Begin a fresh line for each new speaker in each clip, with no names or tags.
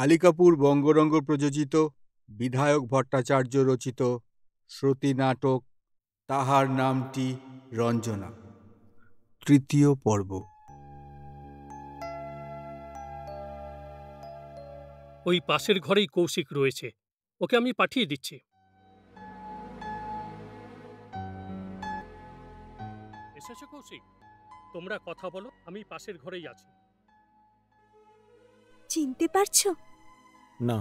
কালিকাপুর বঙ্গরঙ্গ প্রযোজিত বিধায়ক ভট্টাচার্য রচিত শ্রুতি নাটক তাহার নামটি রঞ্জনা তৃতীয় পর্ব
ওই পাশের ঘরেই কৌশিক রয়েছে ওকে আমি পাঠিয়ে দিচ্ছি
এসেছো কৌশিক তোমরা কথা বলো আমি পাশের ঘরেই আছি
চিনতে পারছো না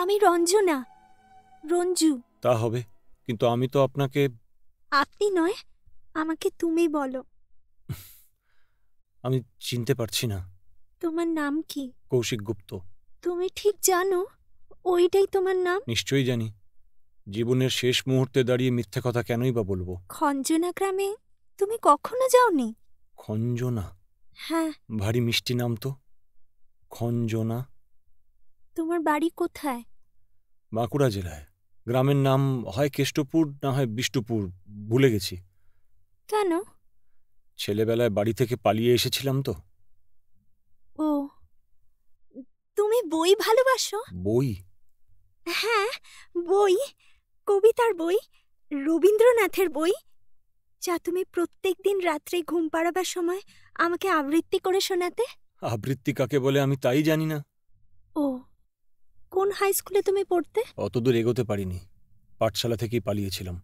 আমি রঞ্জনা রঞ্জু
তা হবে কিন্তু আমি তো আপনাকে
আপনি নয় আমাকে তুমি বলো
আমি চিনতে পারছি না
তোমার নাম কি কৌশিক গুপ্ত তুমি ঠিক জানো ওইটাই তোমার নাম
নিশ্চয়ই জানি জীবনের শেষ মুহূর্তে দাঁড়িয়ে মিথ্যে কথা কেনই বা বলবো
খঞ্জনা গ্রামে তুমি কখনো যাওনি
খঞ্জনা হ্যাঁ ভারী মিষ্টি নাম তো খঞ্জনা
তোমার বাড়ি কোথায়
বাঁকুড়া জেলায় গ্রামের নাম হয় কেষ্টপুর না হয় বিষ্টুপুর ভুলে গেছি কেন ছেলেবেলায় বাড়ি থেকে পালিয়ে এসেছিলাম তো
ও তুমি বই ভালোবাসো বই হ্যাঁ বই কবিতার বই রবীন্দ্রনাথের বই যা তুমি প্রত্যেক দিন রাত্রে ঘুম পাড়াবার সময় আমাকে আবৃত্তি করে শোনাতে
আবৃত্তি কাকে বলে আমি তাই জানি না
ও কোন হাই স্কুলে তুমি পড়তে
অতদূর এগোতে পারিনি পাঠশালা থেকেই পালিয়েছিলাম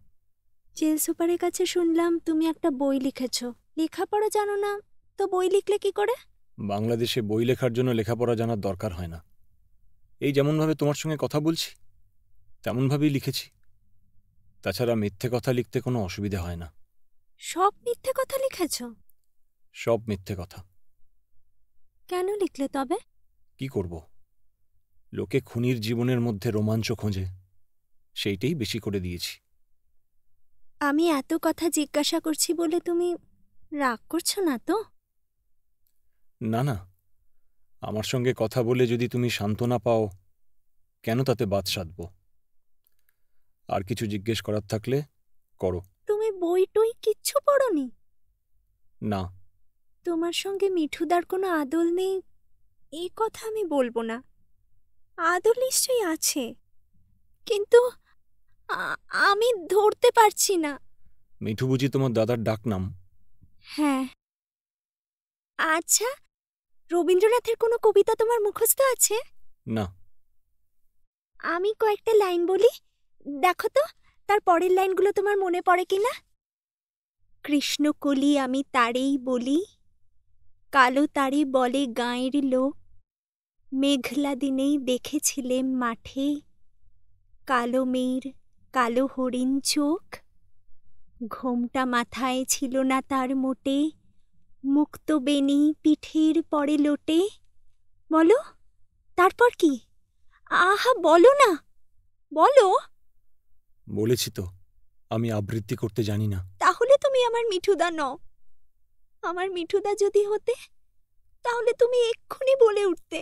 জেল সুপারের কাছে শুনলাম তুমি একটা বই লিখেছ লেখাপড়া জানো না তো বই লিখলে কি করে
বাংলাদেশে বই লেখার জন্য লেখাপড়া জানার দরকার হয় না এই যেমনভাবে তোমার সঙ্গে কথা বলছি তেমনভাবেই লিখেছি তাছাড়া মিথ্যে কথা লিখতে কোনো অসুবিধা হয় না
সব মিথ্যে কথা লিখেছ
সব মিথ্যে কথা
কেন লিখলে তবে
কি করবো লোকে খুনির জীবনের মধ্যে রোমাঞ্চ খোঁজে সেইটাই বেশি করে দিয়েছি
আমি এত কথা জিজ্ঞাসা করছি বলে তুমি রাগ করছো না তো
না না আমার সঙ্গে কথা বলে যদি তুমি সান্ত্বনা পাও কেন তাতে বাদ সাধব আর কিছু জিজ্ঞেস করার থাকলে করো
তুমি বই টই কিচ্ছু পড়নি না তোমার সঙ্গে মিঠুদার কোনো আদল নেই এই কথা আমি বলবো না আদর নিশ্চয়ই আছে কিন্তু আমি ধরতে পারছি না
মিঠু বুঝি তোমার দাদার ডাক নাম
হ্যাঁ আচ্ছা রবীন্দ্রনাথের কোনো কবিতা তোমার মুখস্থ আছে না আমি কয়েকটা লাইন বলি দেখো তো তার পরের লাইনগুলো তোমার মনে পড়ে কিনা কৃষ্ণকলি আমি তারেই বলি কালো তারে বলে গাঁয়ের লোক মেঘলা দিনেই দেখেছিলে মাঠে কালো মেয়ের কালো হরিণ চোখ ঘোমটা মাথায় ছিল না তার মোটে মুক্ত বেনি পিঠের পরে লোটে বলো তারপর কি আহা বলো না বলো
বলেছি তো আমি আবৃত্তি করতে জানি না
তাহলে তুমি আমার মিঠুদা ন আমার মিঠুদা যদি হতে তাহলে তুমি এক্ষুনি বলে উঠতে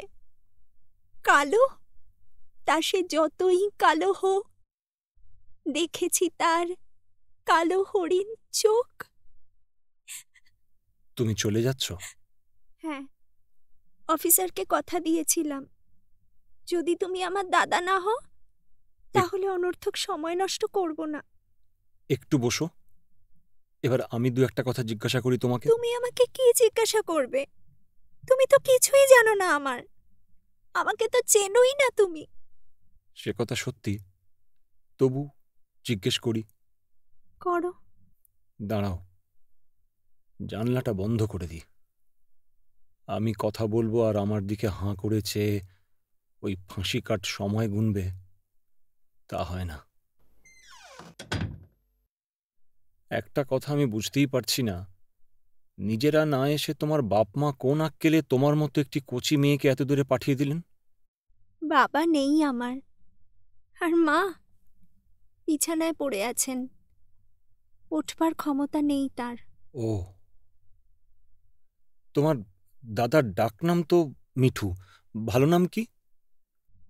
কালো তা সে যতই কালো হোক দেখেছি তার কালো হরিণ চোখ
তুমি চলে যাচ্ছ
হ্যাঁ অফিসারকে কথা দিয়েছিলাম যদি তুমি আমার দাদা না হও তাহলে অনর্থক সময় নষ্ট করব না
একটু বসো এবার আমি দু একটা কথা জিজ্ঞাসা করি তোমাকে
তুমি আমাকে কি জিজ্ঞাসা করবে তুমি তো কিছুই জানো না আমার আমাকে তো চেনোই না তুমি
সে কথা সত্যি তবু জিজ্ঞেস করি করো দাঁড়াও জানলাটা বন্ধ করে দিই আমি কথা বলবো আর আমার দিকে হাঁ করে চেয়ে ওই ফাঁসি কাট সময় গুনবে তা হয় না একটা কথা আমি বুঝতেই পারছি না নিজেরা না এসে তোমার বাপ মা কোন আক্কেলে তোমার মতো একটি কচি মেয়েকে এত দূরে পাঠিয়ে দিলেন
বাবা নেই আমার আর মা বিছানায় পড়ে আছেন উঠবার ক্ষমতা নেই তার
ও তোমার দাদার ডাকনাম তো মিঠু ভালো
নাম কি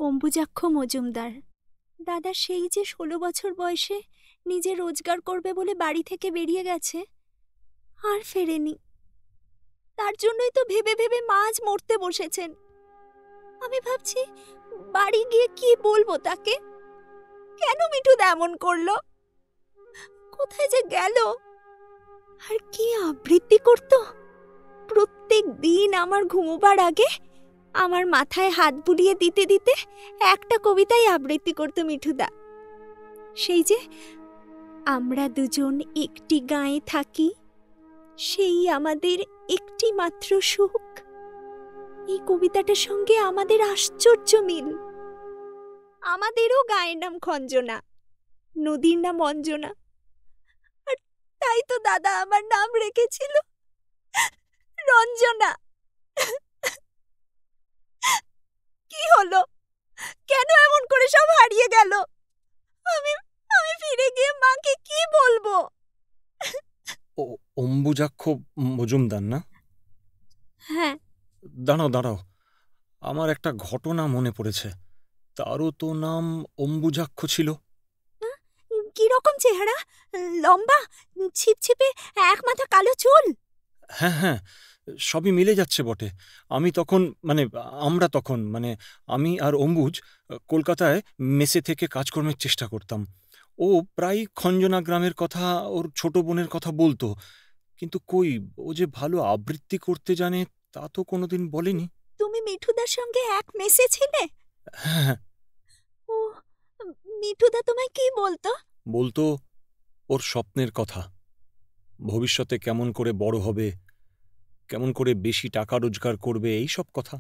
অম্বুজাক্ষ মজুমদার দাদা সেই যে ষোলো বছর বয়সে নিজে রোজগার করবে বলে বাড়ি থেকে বেরিয়ে গেছে আর ফেরেনি তার জন্যই তো ভেবে ভেবে মাছ মরতে বসেছেন আমি ভাবছি বাড়ি গিয়ে কি বলবো তাকে কেন মিঠু এমন করলো কোথায় যে গেল আর কি আবৃত্তি করত প্রত্যেক দিন আমার ঘুমোবার আগে আমার মাথায় হাত বুলিয়ে দিতে দিতে একটা কবিতাই আবৃত্তি করত মিঠুদা সেই যে আমরা দুজন একটি গাঁয়ে থাকি সেই আমাদের একটি মাত্র সুখ এই কবিতাটার সঙ্গে আমাদের আশ্চর্য মিল আমাদেরও গায়ের নাম খঞ্জনা নদীর নাম অঞ্জনা আর তাই তো দাদা আমার নাম রেখেছিল রঞ্জনা কি হলো কেন এমন করে সব হারিয়ে গেল
অম্বুজাক্ষ মজুমদার না হ্যাঁ দাঁড়াও দাঁড়াও আমার একটা ঘটনা মনে পড়েছে তারও তো নাম অম্বুজাক্ষ ছিল
রকম চেহারা লম্বা ছিপছিপে এক মাথা কালো চুল
হ্যাঁ হ্যাঁ সবই মিলে যাচ্ছে বটে আমি তখন মানে আমরা তখন মানে আমি আর অম্বুজ কলকাতায় মেসে থেকে কাজকর্মের চেষ্টা করতাম ও প্রায় খঞ্জনা গ্রামের কথা ওর ছোট বোনের কথা বলতো কিন্তু কই ও যে ভালো আবৃত্তি করতে জানে তা তো কোনোদিন বলেনি
তুমি মিঠুদার সঙ্গে এক মেসে ছিলে
হ্যাঁ, হ্যাঁ। ও
মিঠুদা তোমায় কি বলতো
বলতো ওর স্বপ্নের কথা ভবিষ্যতে কেমন করে বড় হবে কেমন করে বেশি টাকা রোজগার করবে এই সব কথা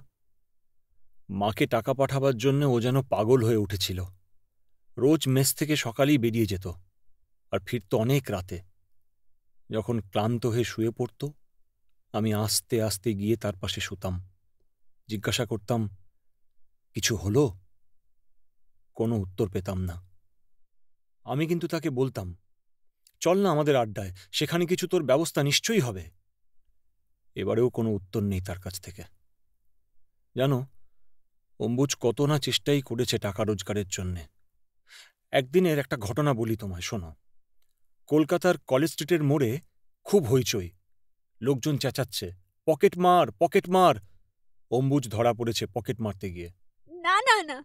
মাকে টাকা পাঠাবার জন্য ও যেন পাগল হয়ে উঠেছিল রোজ মেস থেকে সকালেই বেরিয়ে যেত আর ফিরত অনেক রাতে যখন ক্লান্ত হয়ে শুয়ে পড়ত আমি আস্তে আস্তে গিয়ে তার পাশে শুতাম জিজ্ঞাসা করতাম কিছু হলো কোনো উত্তর পেতাম না আমি কিন্তু তাকে বলতাম চল না আমাদের আড্ডায় সেখানে কিছু তোর ব্যবস্থা নিশ্চয়ই হবে এবারেও কোনো উত্তর নেই তার কাছ থেকে জানো অম্বুজ কত না চেষ্টাই করেছে টাকা রোজগারের জন্যে একদিনের একটা ঘটনা বলি তোমায় শোনো কলকাতার কলেজ স্ট্রিটের মোড়ে খুব হইচই লোকজন চেঁচাচ্ছে পকেট মার পকেট মার অম্বুজ ধরা পড়েছে পকেট মারতে গিয়ে
না না না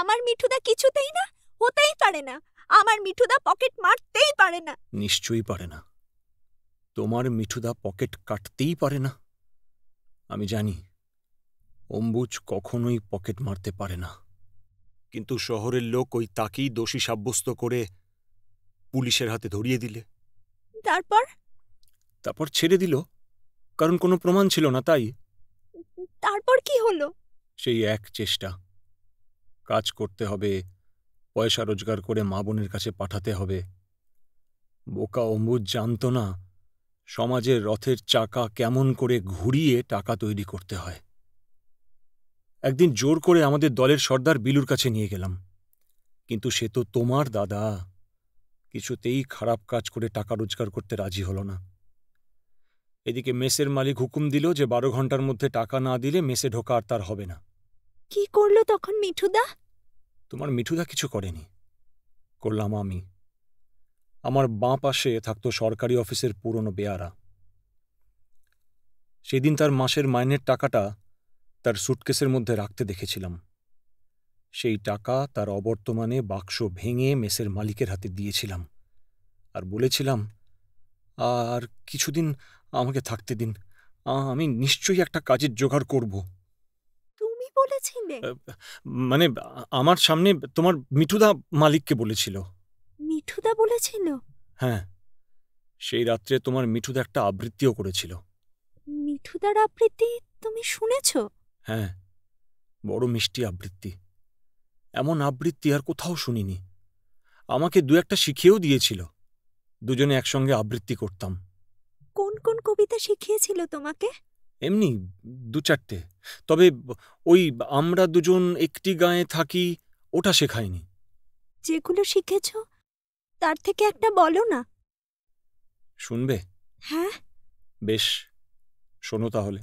আমার মিঠুদা কিছুতেই না হতেই পারে না আমার মিঠুদা পকেট মারতেই পারে না
নিশ্চয়ই পারে না তোমার মিঠুদা পকেট কাটতেই পারে না আমি জানি অম্বুজ কখনোই পকেট মারতে পারে না কিন্তু শহরের লোক ওই তাকেই দোষী সাব্যস্ত করে পুলিশের হাতে ধরিয়ে দিলে তারপর তারপর ছেড়ে দিল কারণ কোনো প্রমাণ ছিল না তাই
তারপর কি হলো
সেই এক চেষ্টা কাজ করতে হবে পয়সা রোজগার করে মা বোনের কাছে পাঠাতে হবে বোকা অম্বুজ জানত না সমাজের রথের চাকা কেমন করে ঘুরিয়ে টাকা তৈরি করতে হয় একদিন জোর করে আমাদের দলের সর্দার বিলুর কাছে নিয়ে গেলাম কিন্তু সে তো তোমার দাদা কিছুতেই খারাপ কাজ করে টাকা রোজগার করতে রাজি হল না এদিকে মেসের মালিক হুকুম দিল যে বারো ঘন্টার মধ্যে টাকা না দিলে মেসে ঢোকা আর তার হবে না
কি করলো তখন মিঠুদা
তোমার মিঠুদা কিছু করেনি করলাম আমি আমার বাঁ পাশে থাকতো সরকারি অফিসের পুরনো বেয়ারা সেদিন তার মাসের মাইনের টাকাটা তার সুটকেসের মধ্যে রাখতে দেখেছিলাম সেই টাকা তার অবর্তমানে বাক্স ভেঙে মেসের মালিকের হাতে দিয়েছিলাম আর বলেছিলাম আর কিছুদিন আমাকে থাকতে দিন আমি নিশ্চয়ই একটা কাজের জোগাড় করব
তুমি বলেছিলে
মানে আমার সামনে তোমার মিঠুদা মালিককে বলেছিল
মিঠুদা বলেছিল
হ্যাঁ সেই রাত্রে তোমার মিঠুদা একটা আবৃত্তিও করেছিল
মিঠুদার আবৃত্তি তুমি শুনেছ
হ্যাঁ বড় মিষ্টি আবৃত্তি এমন আবৃত্তি আর কোথাও শুনিনি আমাকে দু একটা শিখিয়েও দিয়েছিল দুজনে একসঙ্গে আবৃত্তি করতাম
কোন কোন কবিতা শিখিয়েছিল তোমাকে
এমনি দু চারটে তবে ওই আমরা দুজন একটি গায়ে থাকি ওটা শেখায়নি
যেগুলো শিখেছ তার থেকে একটা বলো না শুনবে হ্যাঁ
বেশ শোনো তাহলে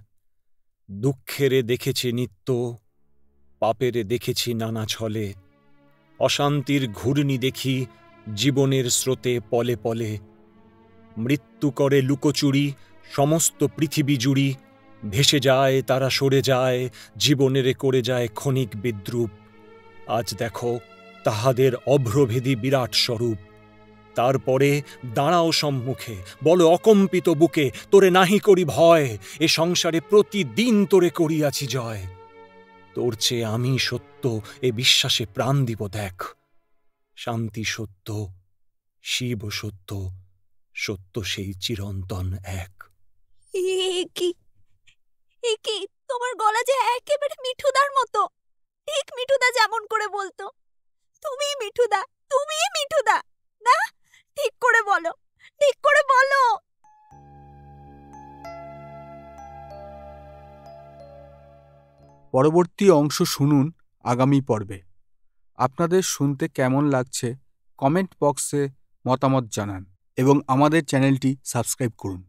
দুঃখেরে দেখেছে নিত্য পাপের দেখেছি নানা ছলে অশান্তির ঘূর্ণি দেখি জীবনের স্রোতে পলে পলে মৃত্যু করে লুকোচুরি সমস্ত পৃথিবী জুড়ি ভেসে যায় তারা সরে যায় জীবনের করে যায় ক্ষণিক বিদ্রুপ আজ দেখো তাহাদের অভ্রভেদী বিরাট স্বরূপ তারপরে দাঁড়াও সম্মুখে বলো অকম্পিত বুকে তোরে নাহি করি ভয় এ সংসারে প্রতিদিন তোরে করিয়াছি জয় তোর চেয়ে আমি সত্য এ বিশ্বাসে প্রাণ দিব দেখ শান্তি সত্য শিব সত্য সত্য সেই চিরন্তন এক
কি তোমার গলা যে একেবারে মিঠুদার মতো ঠিক মিঠুদা যেমন করে বলতো তুমি মিঠুদা তুমি মিঠুদা
পরবর্তী অংশ শুনুন আগামী পর্বে আপনাদের শুনতে কেমন লাগছে কমেন্ট বক্সে মতামত জানান এবং আমাদের চ্যানেলটি সাবস্ক্রাইব করুন